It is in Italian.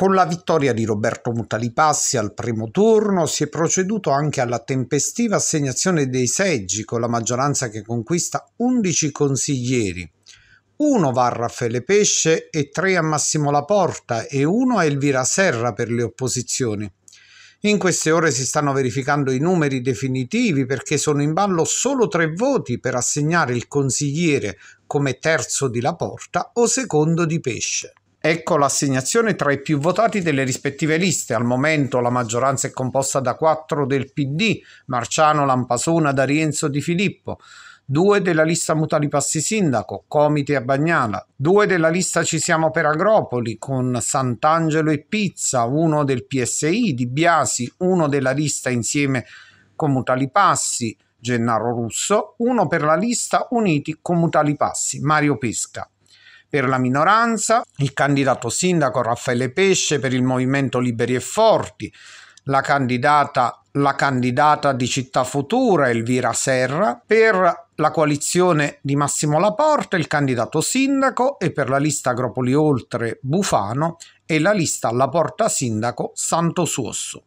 Con la vittoria di Roberto Mutalipassi al primo turno si è proceduto anche alla tempestiva assegnazione dei seggi con la maggioranza che conquista 11 consiglieri. Uno va a Raffaele Pesce e tre a Massimo Laporta e uno a Elvira Serra per le opposizioni. In queste ore si stanno verificando i numeri definitivi perché sono in ballo solo tre voti per assegnare il consigliere come terzo di Laporta o secondo di Pesce. Ecco l'assegnazione tra i più votati delle rispettive liste. Al momento la maggioranza è composta da quattro del PD, Marciano, Lampasona, Rienzo Di Filippo, due della lista Mutali Passi Sindaco, Comite e Bagnala, due della lista Ci siamo per Agropoli con Sant'Angelo e Pizza, uno del PSI di Biasi, uno della lista insieme con Mutali Passi, Gennaro Russo, uno per la lista Uniti con Mutali Passi, Mario Pesca per la minoranza, il candidato sindaco Raffaele Pesce per il Movimento Liberi e Forti, la candidata, la candidata di Città Futura Elvira Serra, per la coalizione di Massimo Laporta, il candidato sindaco e per la lista Agropoli Oltre Bufano e la lista Laporta Sindaco Santo Suosso.